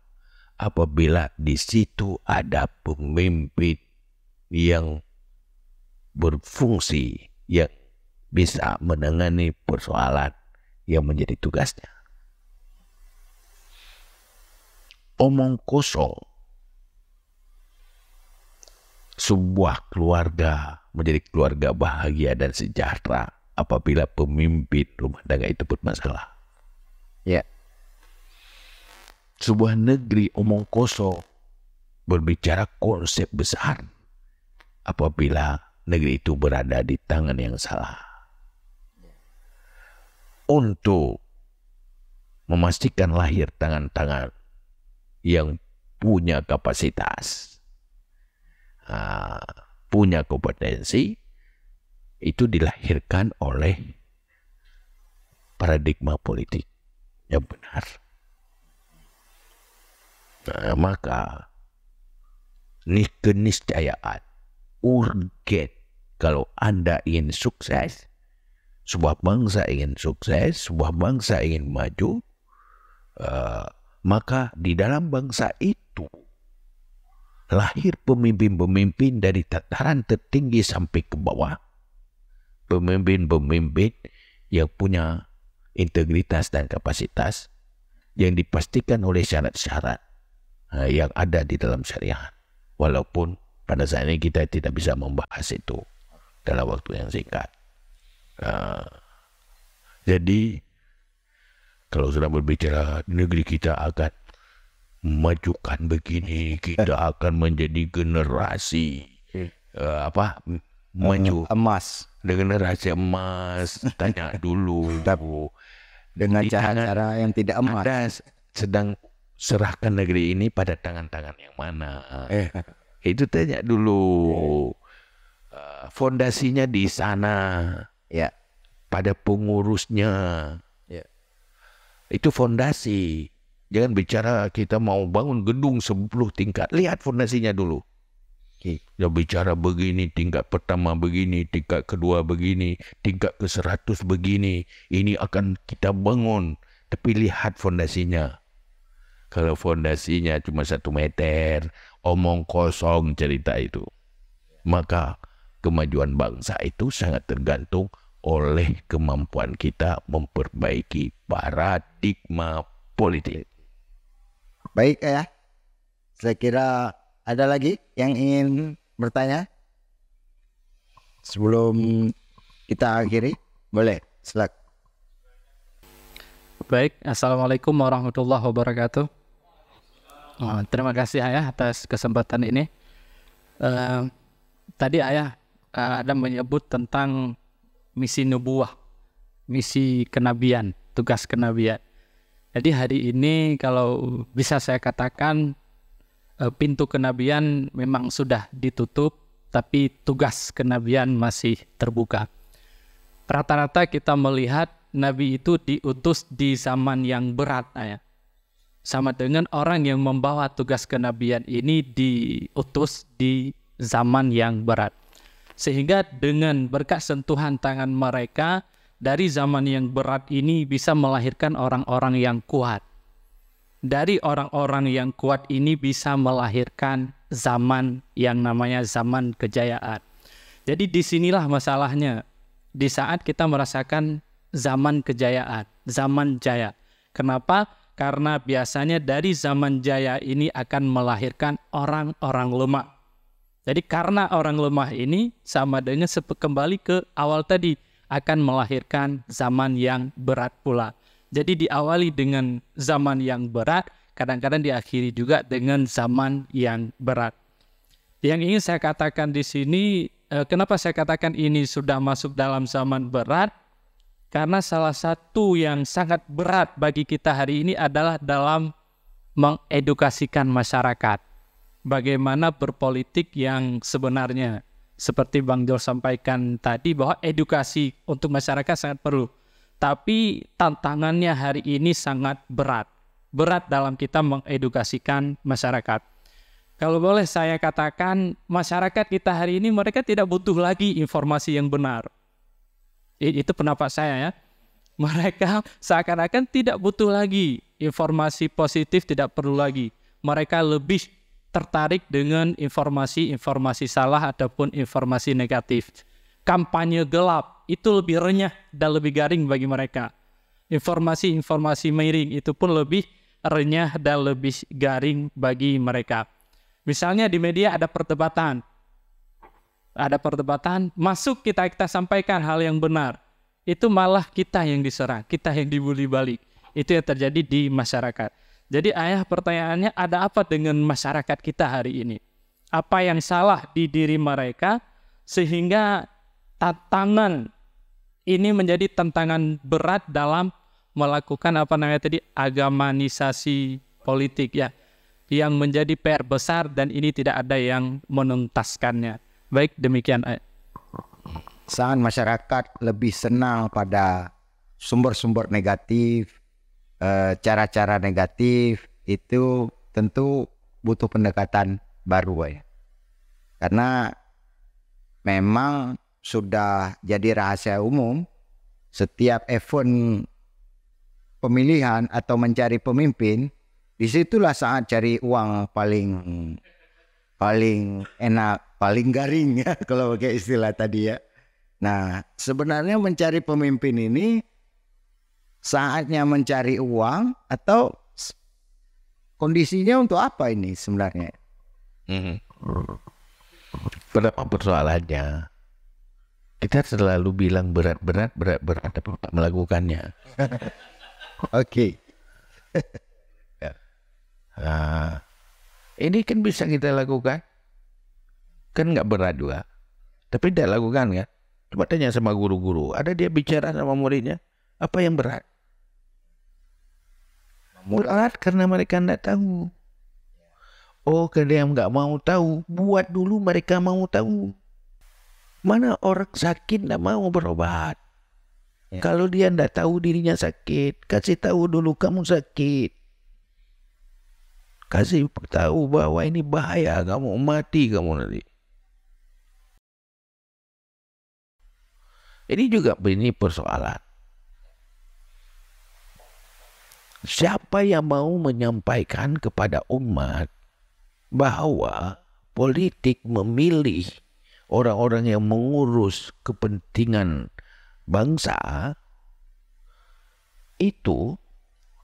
apabila di situ ada pemimpin yang berfungsi yang bisa menangani persoalan yang menjadi tugasnya. Omong kosong sebuah keluarga menjadi keluarga bahagia dan sejahtera apabila pemimpin rumah tangga itu bermasalah. Ya. Sebuah negeri omong kosong berbicara konsep besar apabila negeri itu berada di tangan yang salah. Untuk memastikan lahir tangan-tangan yang punya kapasitas Ah, punya kompetensi itu dilahirkan oleh paradigma politik yang benar. Nah, maka ini keniscayaan urgen kalau Anda ingin sukses, sebuah bangsa ingin sukses, sebuah bangsa ingin maju, uh, maka di dalam bangsa itu lahir pemimpin-pemimpin dari tataran tertinggi sampai ke bawah. Pemimpin-pemimpin yang punya integritas dan kapasitas yang dipastikan oleh syarat-syarat yang ada di dalam syariah. Walaupun pada saat ini kita tidak bisa membahas itu dalam waktu yang singkat. jadi kalau sudah berbicara negeri kita akan majukan begini kita eh. akan menjadi generasi uh, apa hmm. maju emas generasi emas tanya dulu dengan cara-cara yang tidak emas ada sedang serahkan negeri ini pada tangan-tangan yang mana eh. itu tanya dulu eh. fondasinya di sana ya pada pengurusnya ya. itu fondasi Jangan bicara kita mau bangun gedung 10 tingkat. Lihat fondasinya dulu. Ya bicara begini, tingkat pertama begini, tingkat kedua begini, tingkat ke seratus begini. Ini akan kita bangun. Tapi lihat fondasinya. Kalau fondasinya cuma satu meter, omong kosong cerita itu. Maka kemajuan bangsa itu sangat tergantung oleh kemampuan kita memperbaiki paradigma politik. Baik ya. Saya kira ada lagi yang ingin bertanya? Sebelum kita akhiri, boleh. Silakan. Baik, Assalamualaikum warahmatullahi wabarakatuh. Oh, terima kasih Ayah atas kesempatan ini. Uh, tadi Ayah uh, eh, ada menyebut tentang misi nubuah, misi kenabian, tugas kenabian. Jadi hari ini kalau bisa saya katakan eh, pintu kenabian memang sudah ditutup, tapi tugas kenabian masih terbuka. Rata-rata kita melihat nabi itu diutus di zaman yang berat, ah, ya. Sama dengan orang yang membawa tugas kenabian ini diutus di zaman yang berat. Sehingga dengan berkat sentuhan tangan mereka, dari zaman yang berat ini bisa melahirkan orang-orang yang kuat. Dari orang-orang yang kuat ini bisa melahirkan zaman yang namanya zaman kejayaan. Jadi disinilah masalahnya. Di saat kita merasakan zaman kejayaan, zaman jaya. Kenapa? Karena biasanya dari zaman jaya ini akan melahirkan orang-orang lemah. Jadi karena orang lemah ini sama dengan kembali ke awal tadi, akan melahirkan zaman yang berat pula. Jadi diawali dengan zaman yang berat, kadang-kadang diakhiri juga dengan zaman yang berat. Yang ingin saya katakan di sini, eh, kenapa saya katakan ini sudah masuk dalam zaman berat? Karena salah satu yang sangat berat bagi kita hari ini adalah dalam mengedukasikan masyarakat bagaimana berpolitik yang sebenarnya seperti Bang Jor sampaikan tadi bahwa edukasi untuk masyarakat sangat perlu. Tapi tantangannya hari ini sangat berat. Berat dalam kita mengedukasikan masyarakat. Kalau boleh saya katakan, masyarakat kita hari ini mereka tidak butuh lagi informasi yang benar. Itu pendapat saya ya. Mereka seakan-akan tidak butuh lagi informasi positif, tidak perlu lagi. Mereka lebih tertarik dengan informasi-informasi salah ataupun informasi negatif. Kampanye gelap itu lebih renyah dan lebih garing bagi mereka. Informasi-informasi miring itu pun lebih renyah dan lebih garing bagi mereka. Misalnya di media ada perdebatan. Ada perdebatan, masuk kita kita sampaikan hal yang benar. Itu malah kita yang diserang, kita yang dibully balik. Itu yang terjadi di masyarakat. Jadi ayah pertanyaannya ada apa dengan masyarakat kita hari ini? Apa yang salah di diri mereka sehingga tantangan ini menjadi tantangan berat dalam melakukan apa namanya tadi agamanisasi politik ya yang menjadi PR besar dan ini tidak ada yang menuntaskannya. Baik demikian. Saat masyarakat lebih senang pada sumber-sumber negatif Eh, cara-cara negatif itu tentu butuh pendekatan baru ya. Karena memang sudah jadi rahasia umum setiap event pemilihan atau mencari pemimpin disitulah saat cari uang paling paling enak paling garing ya kalau pakai istilah tadi ya. Nah sebenarnya mencari pemimpin ini saatnya mencari uang atau kondisinya untuk apa ini sebenarnya? Hmm. Berapa persoalannya? Kita selalu bilang berat-berat, berat-berat, tapi tak melakukannya. Oke. Ya. nah, ini kan bisa kita lakukan. Kan nggak berat juga. Tapi tidak lakukan ya. Kan? Coba tanya sama guru-guru. Ada dia bicara sama muridnya, apa yang berat? mulat karena mereka tidak tahu. Oh, karena yang nggak mau tahu, buat dulu mereka mau tahu. Mana orang sakit tidak mau berobat? Ya. Kalau dia tidak tahu dirinya sakit, kasih tahu dulu kamu sakit. Kasih tahu bahwa ini bahaya, kamu mati kamu nanti. Ini juga ini persoalan. Siapa yang mau menyampaikan kepada umat bahwa politik memilih orang-orang yang mengurus kepentingan bangsa itu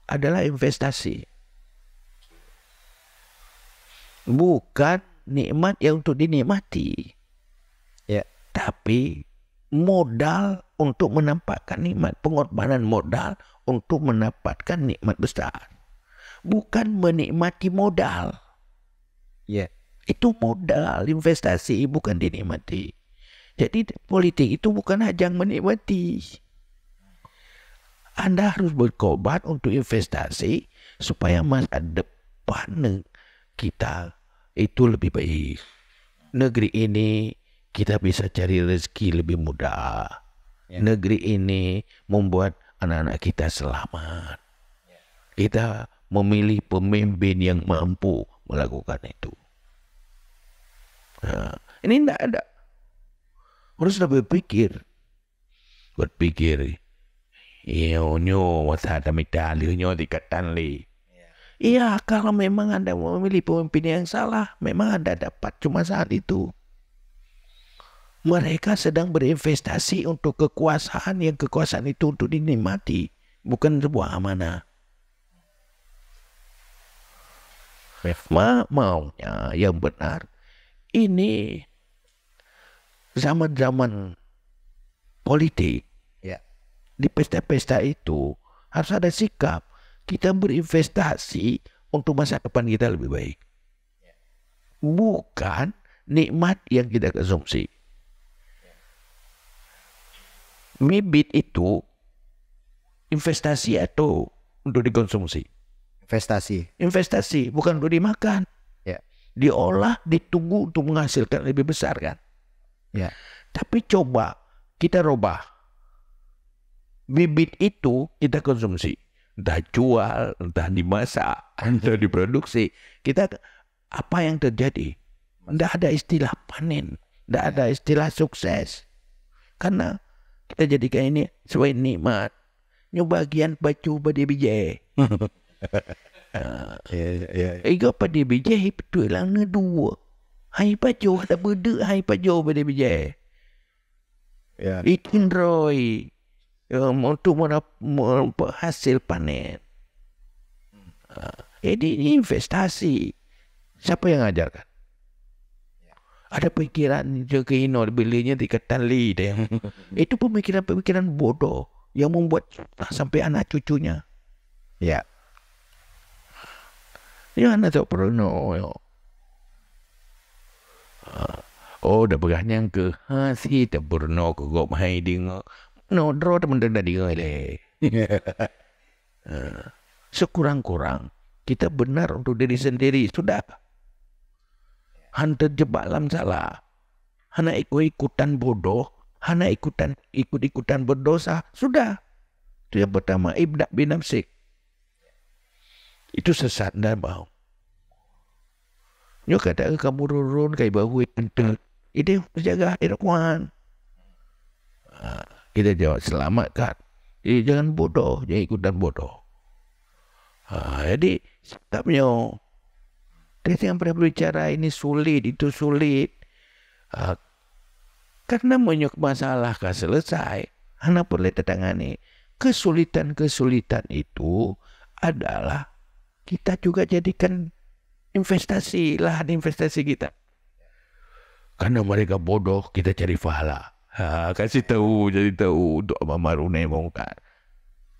adalah investasi. Bukan nikmat yang untuk dinikmati. Ya, tapi modal untuk menampakkan nikmat, pengorbanan modal untuk mendapatkan nikmat besar. Bukan menikmati modal. Ya. Yeah. Itu modal investasi bukan dinikmati. Jadi politik itu bukan hanya menikmati. Anda harus berkobat untuk investasi supaya masa depan kita itu lebih baik. Negeri ini kita bisa cari rezeki lebih mudah. Yeah. Negeri ini membuat anak-anak kita selamat. Kita memilih pemimpin yang mampu melakukan itu. Nah, ini tidak ada. Harus lebih pikir. Berpikir. Iya, ada iya. iya, kalau memang Anda memilih pemimpin yang salah, memang Anda dapat cuma saat itu mereka sedang berinvestasi untuk kekuasaan yang kekuasaan itu untuk dinikmati, bukan sebuah amanah. Refma maunya yang benar. Ini zaman-zaman politik. Ya. Di pesta-pesta itu harus ada sikap. Kita berinvestasi untuk masa depan kita lebih baik. Ya. Bukan nikmat yang kita konsumsi bibit itu investasi atau untuk dikonsumsi? Investasi. Investasi, bukan untuk dimakan. Ya. Diolah, ditunggu untuk menghasilkan lebih besar kan? Ya. Tapi coba kita robah. Bibit itu kita konsumsi. Entah jual, entah dimasak, entah diproduksi. Kita apa yang terjadi? Tidak ada istilah panen. Tidak ya. ada istilah sukses. Karena kita jadikan ini sebagai nikmat. Ini bagian pacu pada biji. Ha. Ya, ya, ya. Ego pada biji hai betul lah ni dua. Hai pacu ada beda hai pacu pada biji. Ya. Ikin roi. Ya, untuk mana hasil panen. Hmm. Ha. Jadi ini investasi. Siapa yang ajarkan? ada pemikiran jaga ino belinya di katali dia. Eh. Itu pemikiran-pemikiran bodoh yang membuat sampai anak cucunya. Ya. Ya anak tak perlu no. Ya. Oh, dah berani yang ke? Ha, si tak berno ke gok mai dengok. No, draw teman dah dah dengar le. Ha. Sekurang-kurang kita benar untuk diri sendiri sudah han terjebak dalam salah. Han nak ikut-ikutan bodoh. Han nak ikutan, ikut-ikutan berdosa. Sudah. Itu yang pertama. Ibn bin Namsik. Itu sesat dan bau. Dia kata kamu rurun kai bau itu. Itu menjaga Irwan. Kita jawab selamatkan. Jadi eh, jangan bodoh. Jangan ikutan bodoh. Ha, jadi, tak punya Dia yang pernah berbicara ini sulit, itu sulit. Uh, karena banyak masalah kan selesai. Anak boleh tetangani. Kesulitan-kesulitan itu adalah kita juga jadikan investasi, lahan investasi kita. Karena mereka bodoh, kita cari pahala. Ha, kasih tahu, jadi tahu untuk Mama mau Mongkar.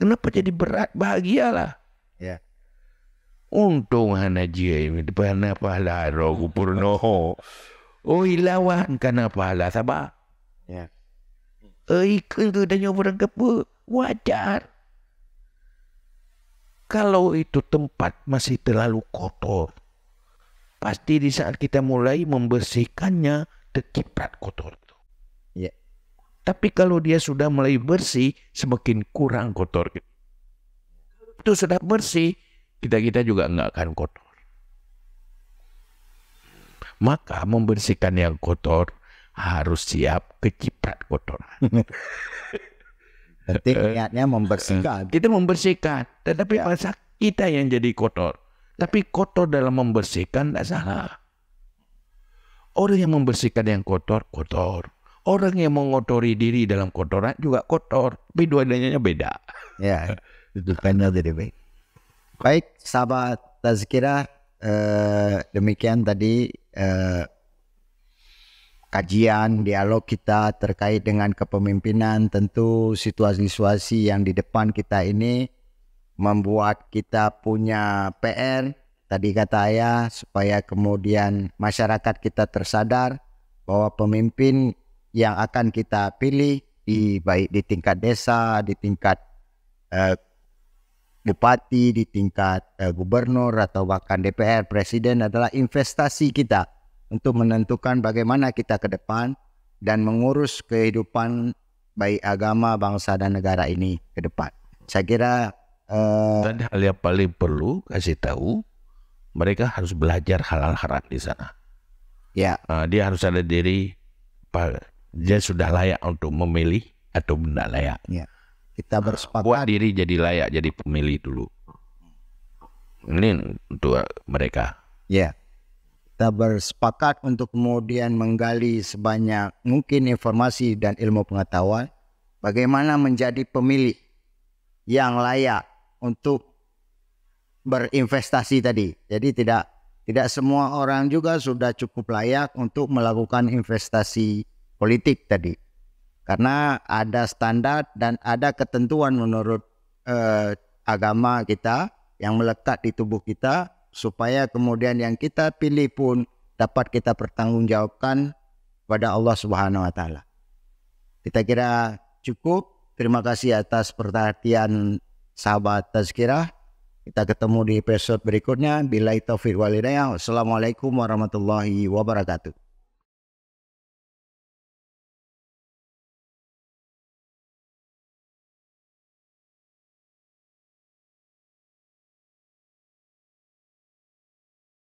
Kenapa jadi berat? Bahagialah. Ya. Untung depan apa lah rogu purno. Oh ilawan karena pahala sabah. Ya. Eh ikut tu tanya orang kepo wajar. Kalau itu tempat masih terlalu kotor, pasti di saat kita mulai membersihkannya terciprat kotor itu. Ya. Tapi kalau dia sudah mulai bersih, semakin kurang kotor. Itu sudah bersih, kita-kita juga nggak akan kotor. Maka membersihkan yang kotor harus siap keciprat kotor. Nanti niatnya membersihkan. Kita membersihkan, tetapi ya. masa kita yang jadi kotor. Tapi kotor dalam membersihkan tidak salah. Orang yang membersihkan yang kotor, kotor. Orang yang mengotori diri dalam kotoran juga kotor. Tapi dua-duanya beda. Ya, itu kan jadi baik. Baik, sahabat Tazkira, uh, demikian tadi uh, kajian dialog kita terkait dengan kepemimpinan tentu situasi-situasi yang di depan kita ini membuat kita punya PR tadi kata ayah supaya kemudian masyarakat kita tersadar bahwa pemimpin yang akan kita pilih di baik di tingkat desa di tingkat uh, bupati, di tingkat eh, gubernur atau bahkan DPR, presiden adalah investasi kita untuk menentukan bagaimana kita ke depan dan mengurus kehidupan baik agama, bangsa dan negara ini ke depan. Saya kira eh, dan hal yang paling perlu kasih tahu mereka harus belajar halal haram di sana. Ya. Uh, dia harus ada diri dia sudah layak untuk memilih atau tidak layak. Ya kita ah, bersepakat buat diri jadi layak jadi pemilih dulu ini untuk mereka ya kita bersepakat untuk kemudian menggali sebanyak mungkin informasi dan ilmu pengetahuan bagaimana menjadi pemilih yang layak untuk berinvestasi tadi jadi tidak tidak semua orang juga sudah cukup layak untuk melakukan investasi politik tadi karena ada standar dan ada ketentuan menurut eh, agama kita yang melekat di tubuh kita supaya kemudian yang kita pilih pun dapat kita pertanggungjawabkan pada Allah Subhanahu wa taala. Kita kira cukup. Terima kasih atas perhatian sahabat Tazkirah. Kita ketemu di episode berikutnya. Bila itu Assalamualaikum warahmatullahi wabarakatuh.